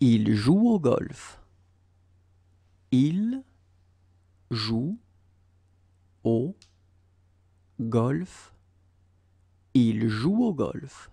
Il joue au golf. Il joue au golf. Il joue au golf.